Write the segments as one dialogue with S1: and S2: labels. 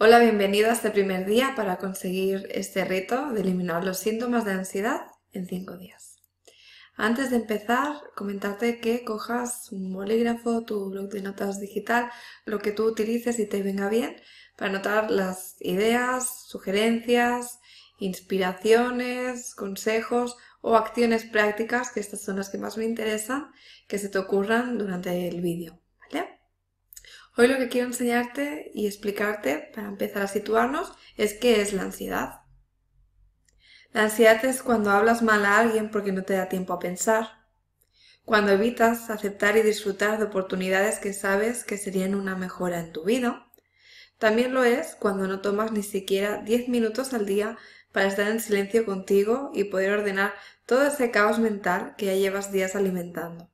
S1: Hola, bienvenido a este primer día para conseguir este reto de eliminar los síntomas de ansiedad en 5 días. Antes de empezar, comentarte que cojas un bolígrafo, tu blog de notas digital, lo que tú utilices y te venga bien, para anotar las ideas, sugerencias, inspiraciones, consejos o acciones prácticas, que estas son las que más me interesan, que se te ocurran durante el vídeo. Hoy lo que quiero enseñarte y explicarte, para empezar a situarnos, es qué es la ansiedad. La ansiedad es cuando hablas mal a alguien porque no te da tiempo a pensar, cuando evitas aceptar y disfrutar de oportunidades que sabes que serían una mejora en tu vida. También lo es cuando no tomas ni siquiera 10 minutos al día para estar en silencio contigo y poder ordenar todo ese caos mental que ya llevas días alimentando.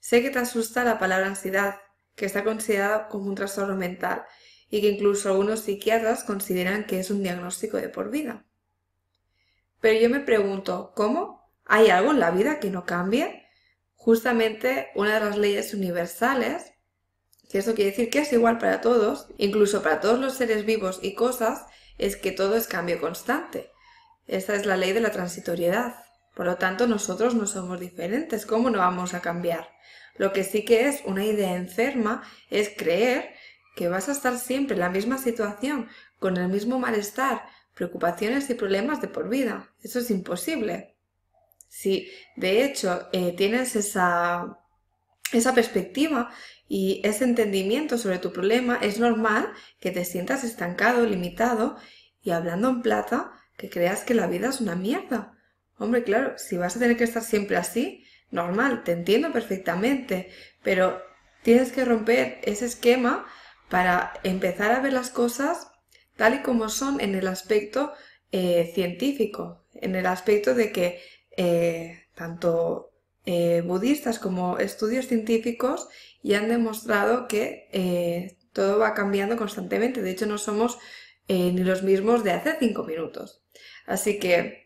S1: Sé que te asusta la palabra ansiedad que está considerado como un trastorno mental y que incluso algunos psiquiatras consideran que es un diagnóstico de por vida. Pero yo me pregunto, ¿cómo? ¿Hay algo en la vida que no cambie? Justamente una de las leyes universales, que eso quiere decir que es igual para todos, incluso para todos los seres vivos y cosas, es que todo es cambio constante. Esa es la ley de la transitoriedad. Por lo tanto, nosotros no somos diferentes. ¿Cómo no vamos a cambiar? Lo que sí que es una idea enferma es creer que vas a estar siempre en la misma situación, con el mismo malestar, preocupaciones y problemas de por vida. Eso es imposible. Si de hecho eh, tienes esa, esa perspectiva y ese entendimiento sobre tu problema, es normal que te sientas estancado, limitado y hablando en plata, que creas que la vida es una mierda. Hombre, claro, si vas a tener que estar siempre así, normal, te entiendo perfectamente, pero tienes que romper ese esquema para empezar a ver las cosas tal y como son en el aspecto eh, científico, en el aspecto de que eh, tanto eh, budistas como estudios científicos ya han demostrado que todo va cambiando constantemente. De hecho, no somos ni los mismos de hace cinco minutos. Así que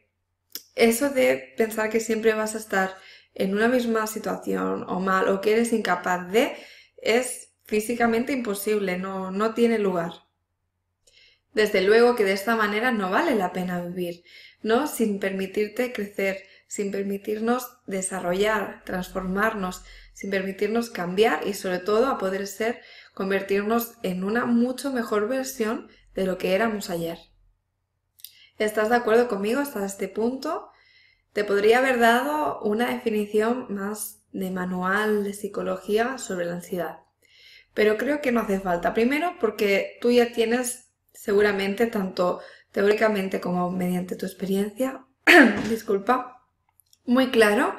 S1: eso de pensar que siempre vas a estar en una misma situación o mal o que eres incapaz de es físicamente imposible, no, no tiene lugar. Desde luego que de esta manera no vale la pena vivir, ¿no? Sin permitirte crecer, sin permitirnos desarrollar, transformarnos, sin permitirnos cambiar y sobre todo a poder ser, convertirnos en una mucho mejor versión de lo que éramos ayer. ¿Estás de acuerdo conmigo hasta este punto? Te podría haber dado una definición más de manual de psicología sobre la ansiedad, pero creo que no hace falta. Primero porque tú ya tienes seguramente tanto teóricamente como mediante tu experiencia, disculpa, muy claro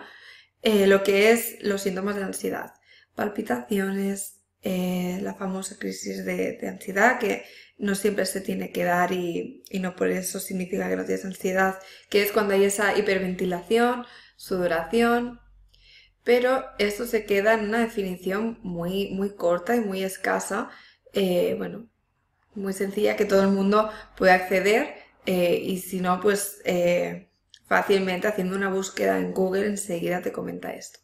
S1: eh, lo que es los síntomas de ansiedad. Palpitaciones, eh, la famosa crisis de, ansiedad que no siempre se tiene que dar y, no por eso significa que no tienes ansiedad, que es cuando hay esa hiperventilación, sudoración, pero esto se queda en una definición muy, muy corta y muy escasa, eh, bueno, muy sencilla que todo el mundo puede acceder eh, y si no, pues fácilmente haciendo una búsqueda en Google enseguida te comenta esto.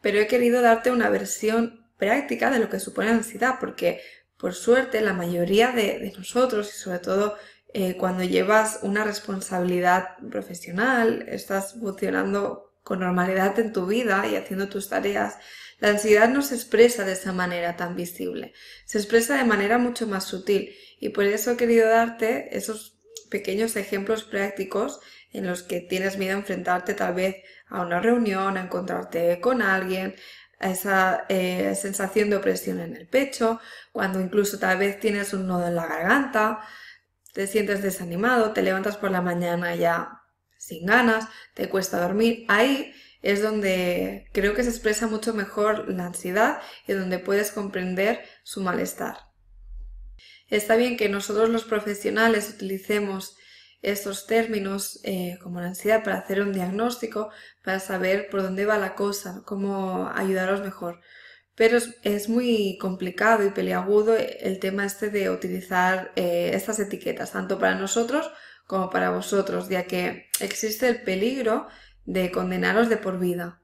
S1: Pero he querido darte una versión práctica de lo que supone la ansiedad, porque por suerte la mayoría de, nosotros y sobre todo eh, cuando llevas una responsabilidad profesional, estás funcionando con normalidad en tu vida y haciendo tus tareas, la ansiedad no se expresa de esa manera tan visible, se expresa de manera mucho más sutil y por eso he querido darte esos pequeños ejemplos prácticos en los que tienes miedo a enfrentarte tal vez a una reunión, a encontrarte con alguien, esa eh, sensación de opresión en el pecho, cuando incluso tal vez tienes un nodo en la garganta, te sientes desanimado, te levantas por la mañana ya sin ganas, te cuesta dormir, ahí es donde creo que se expresa mucho mejor la ansiedad y donde puedes comprender su malestar. Está bien que nosotros los profesionales utilicemos estos términos eh, como la ansiedad para hacer un diagnóstico, para saber por dónde va la cosa, cómo ayudaros mejor. Pero es, muy complicado y peliagudo el tema este de utilizar eh, estas etiquetas, tanto para nosotros como para vosotros, ya que existe el peligro de condenaros de por vida.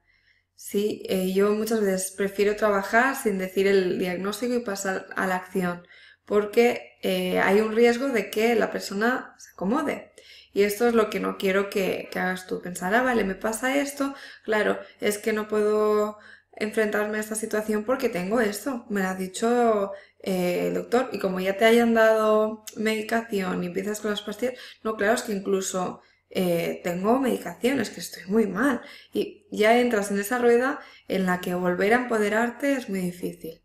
S1: Sí, eh, yo muchas veces prefiero trabajar sin decir el diagnóstico y pasar a la acción porque eh, hay un riesgo de que la persona se acomode. Y esto es lo que no quiero que, hagas tú. Pensar, ah, vale, me pasa esto, claro, es que no puedo enfrentarme a esta situación porque tengo esto. Me lo ha dicho eh, el doctor. Y como ya te hayan dado medicación y empiezas con las pastillas, no, claro, es que incluso eh, tengo tengo es que estoy muy mal. Y ya entras en esa rueda en la que volver a empoderarte es muy difícil.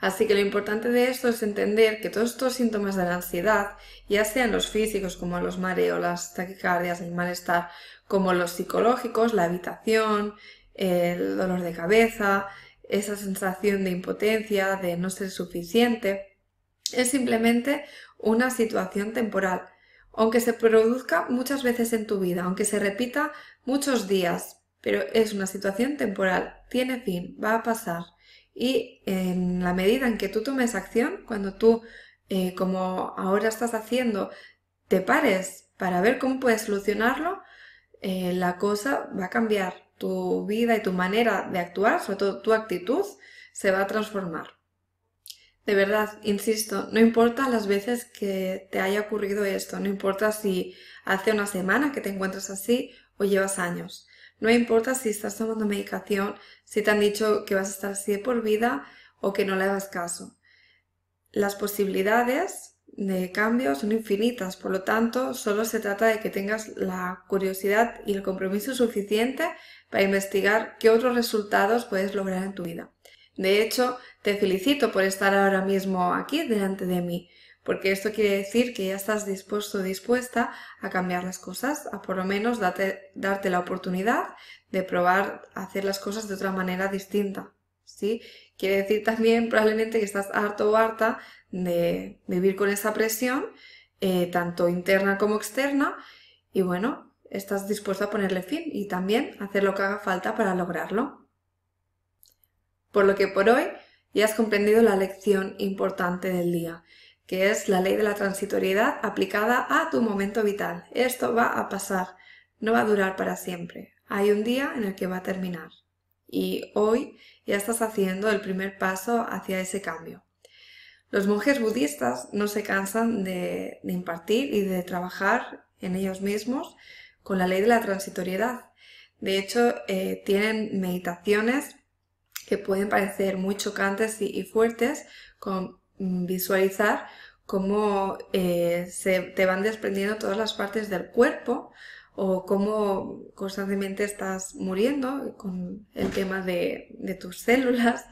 S1: Así que lo importante de esto es entender que todos estos síntomas de la ansiedad, ya sean los físicos como los mareos, las taquicardias, el malestar, como los psicológicos, la habitación, el dolor de cabeza, esa sensación de impotencia, de no ser suficiente, es simplemente una situación temporal, aunque se produzca muchas veces en tu vida, aunque se repita muchos días, pero es una situación temporal, tiene fin, va a pasar. Y en la medida en que tú tomes acción, cuando tú, eh, como ahora estás haciendo, te pares para ver cómo puedes solucionarlo, eh, la cosa va a cambiar. Tu vida y tu manera de actuar, sobre todo tu actitud, se va a transformar. De verdad, insisto, no importa las veces que te haya ocurrido esto, no importa si hace una semana que te encuentras así o llevas años. No importa si estás tomando medicación, si te han dicho que vas a estar así de por vida o que no le hagas caso. Las posibilidades de cambio son infinitas, por lo tanto, solo se trata de que tengas la curiosidad y el compromiso suficiente para investigar qué otros resultados puedes lograr en tu vida. De hecho, te felicito por estar ahora mismo aquí delante de mí porque esto quiere decir que ya estás dispuesto o dispuesta a cambiar las cosas, a por lo menos darte la oportunidad de probar a hacer las cosas de otra manera distinta. ¿sí? Quiere decir también probablemente que estás harto o harta de vivir con esa presión, eh, tanto interna como externa, y bueno, estás dispuesto a ponerle fin y también hacer lo que haga falta para lograrlo. Por lo que por hoy ya has comprendido la lección importante del día que es la ley de la transitoriedad aplicada a tu momento vital. Esto va a pasar, no va a durar para siempre. Hay un día en el que va a terminar y hoy ya estás haciendo el primer paso hacia ese cambio. Los monjes budistas no se cansan de, impartir y de trabajar en ellos mismos con la ley de la transitoriedad. De hecho, eh, tienen meditaciones que pueden parecer muy chocantes y, y fuertes, con Mm, visualizar cómo eh, se te van desprendiendo todas las partes del cuerpo o cómo constantemente estás muriendo con el tema de, tus células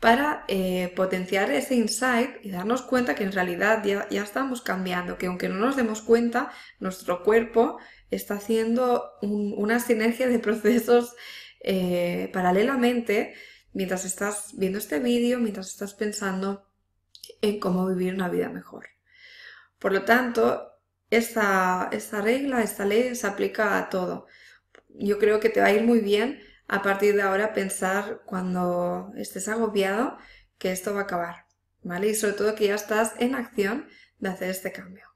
S1: para eh, potenciar ese insight y darnos cuenta que en realidad ya, estamos cambiando, que aunque no nos demos cuenta, nuestro cuerpo está haciendo una sinergia de procesos eh, paralelamente mientras estás viendo este vídeo, mientras estás pensando en cómo vivir una vida mejor. Por lo tanto, esta, regla, esta ley se aplica a todo. Yo creo que te va a ir muy bien a partir de ahora pensar cuando estés agobiado que esto va a acabar, ¿vale? Y sobre todo que ya estás en acción de hacer este cambio.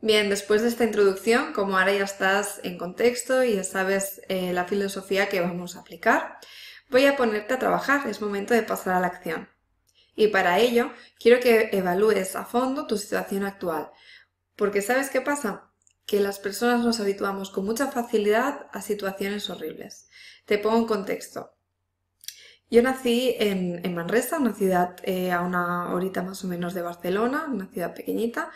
S1: Bien, después de esta introducción, como ahora ya estás en contexto y ya sabes eh, la filosofía que vamos a aplicar, voy a ponerte a trabajar, es momento de pasar a la acción. Y para ello, quiero que evalúes a fondo tu situación actual. Porque ¿sabes qué pasa? Que las personas nos habituamos con mucha facilidad a situaciones horribles. Te pongo un contexto. Yo nací en, Manresa, una ciudad eh, a una horita más o menos de Barcelona, una ciudad pequeñita,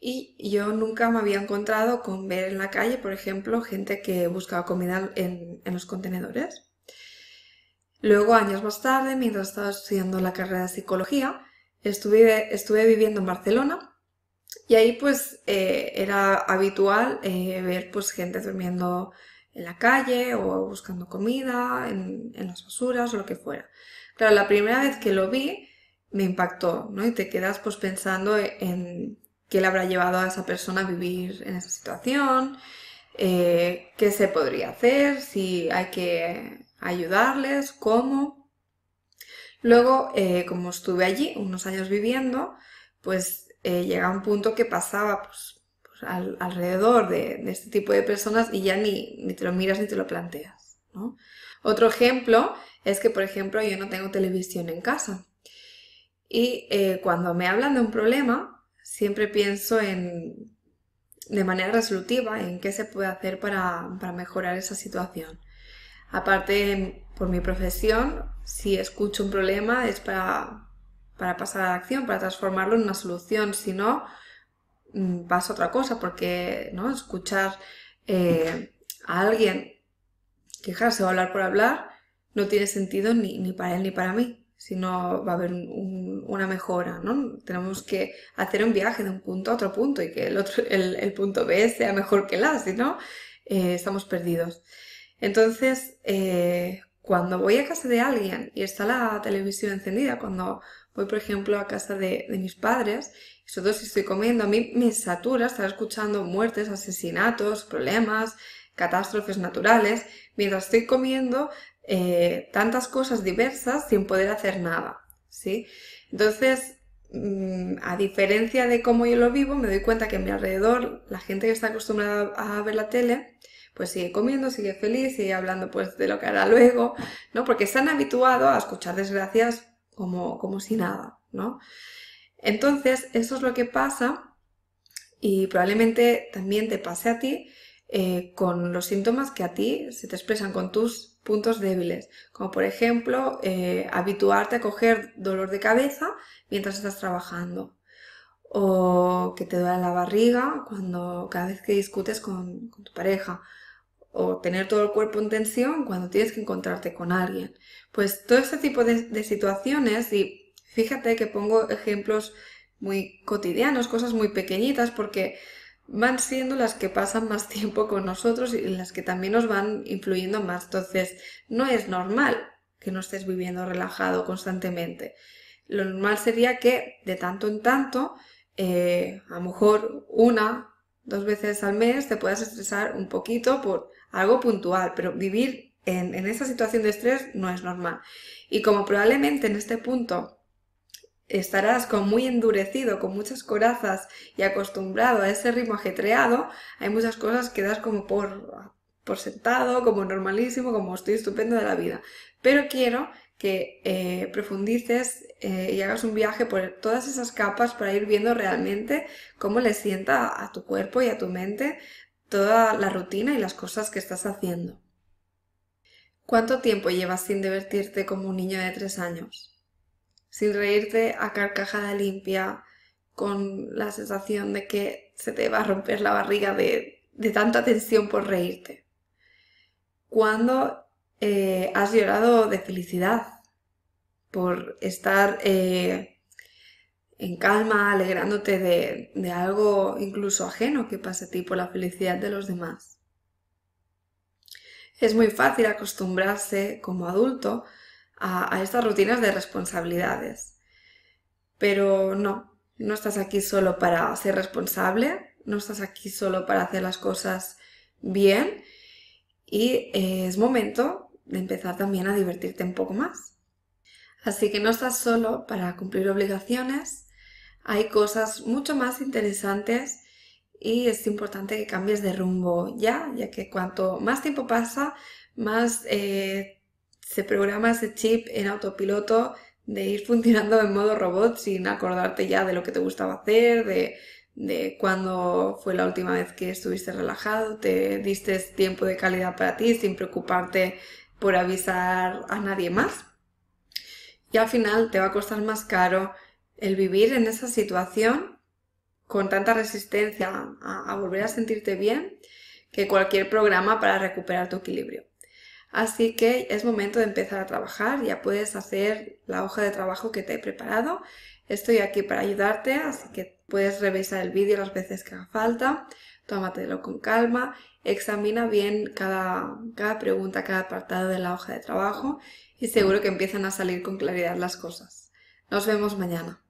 S1: y yo nunca me había encontrado con ver en la calle, por ejemplo, gente que buscaba comida en los contenedores. Luego, años más tarde, mientras estaba estudiando la carrera de psicología, estuve, estuve viviendo en Barcelona y ahí pues eh, era habitual eh, ver pues gente durmiendo en la calle o buscando comida, en, las basuras o lo que fuera. Claro, la primera vez que lo vi me impactó, ¿no? Y te quedas pues pensando en qué le habrá llevado a esa persona a vivir en esa situación, eh, qué se podría hacer, si hay que ayudarles, cómo. Luego, eh, como estuve allí unos años viviendo, pues eh, llega un punto que pasaba pues, pues alrededor de, este tipo de personas y ya ni, te lo miras ni te lo planteas. Otro ejemplo es que, por ejemplo, yo no tengo televisión en casa. Y eh, cuando me hablan de un problema, siempre pienso en, de manera resolutiva en qué se puede hacer para mejorar esa situación. Aparte, por mi profesión, si escucho un problema es para, para pasar a la acción, para transformarlo en una solución. Si no, mm, pasa otra cosa, porque ¿no? escuchar eh, a alguien quejarse o hablar por hablar no tiene sentido ni, para él ni para mí si no va a haber una mejora, ¿no? Tenemos que hacer un viaje de un punto a otro punto y que el, otro, el, punto B sea mejor que el A, si no, eh, estamos perdidos. Entonces, eh, cuando voy a casa de alguien y está la televisión encendida, cuando voy, por ejemplo, a casa de, mis padres, sobre todo si estoy comiendo, a mí me satura estar escuchando muertes, asesinatos, problemas, catástrofes naturales, mientras estoy comiendo eh, tantas cosas diversas sin poder hacer nada, Entonces, mm, a diferencia de cómo yo lo vivo, me doy cuenta que en mi alrededor la gente que está acostumbrada a ver la tele pues sigue comiendo, sigue feliz, sigue hablando pues de lo que hará luego, ¿no? Porque están habituados a escuchar desgracias como, si nada, ¿no? Entonces, eso es lo que pasa y probablemente también te pase a ti eh, con los síntomas que a ti se te expresan, con tus puntos débiles, como por ejemplo eh, habituarte a coger dolor de cabeza mientras estás trabajando, o que te duele la barriga cuando cada vez que discutes con tu pareja, o tener todo el cuerpo en tensión cuando tienes que encontrarte con alguien. Pues todo este tipo de, situaciones, y fíjate que pongo ejemplos muy cotidianos, cosas muy pequeñitas, porque van siendo las que pasan más tiempo con nosotros y las que también nos van influyendo más. Entonces, no es normal que no estés viviendo relajado constantemente. Lo normal sería que de tanto en tanto, eh, a lo mejor una, dos veces al mes, te puedas estresar un poquito por algo puntual, pero vivir en, esa situación de estrés no es normal. Y como probablemente en este punto estarás con muy endurecido, con muchas corazas y acostumbrado a ese ritmo ajetreado, hay muchas cosas que das como por, por sentado, como normalísimo, como estoy estupendo de la vida. Pero quiero que eh, profundices eh, y hagas un viaje por todas esas capas para ir viendo realmente cómo le sienta a tu cuerpo y a tu mente toda la rutina y las cosas que estás haciendo. ¿Cuánto tiempo llevas sin divertirte como un niño de tres años? Sin reírte a carcajada limpia, con la sensación de que se te va a romper la barriga de, tanta tensión por reírte. ¿Cuándo eh, has llorado de felicidad por estar eh, en calma, alegrándote de, algo incluso ajeno que pasa a ti por la felicidad de los demás. Es muy fácil acostumbrarse como adulto a estas rutinas de responsabilidades, pero no, no estás aquí solo para ser responsable, no estás aquí solo para hacer las cosas bien y eh, es momento de empezar también a divertirte un poco más. Así que no estás solo para cumplir obligaciones, hay cosas mucho más interesantes y es importante que cambies de rumbo ya, ya que cuanto más tiempo pasa, más eh, se programa ese chip en autopiloto de ir funcionando en modo robot sin acordarte ya de lo que te gustaba hacer, de, de cuándo fue la última vez que estuviste relajado, te diste tiempo de calidad para ti sin preocuparte por avisar a nadie más. Y al final te va a costar más caro el vivir en esa situación con tanta resistencia a, volver a sentirte bien que cualquier programa para recuperar tu equilibrio. Así que es momento de empezar a trabajar, ya puedes hacer la hoja de trabajo que te he preparado. Estoy aquí para ayudarte, así que puedes revisar el vídeo las veces que haga falta, tómatelo con calma, examina bien cada pregunta, cada apartado de la hoja de trabajo y seguro que empiezan a salir con claridad las cosas. Nos vemos mañana.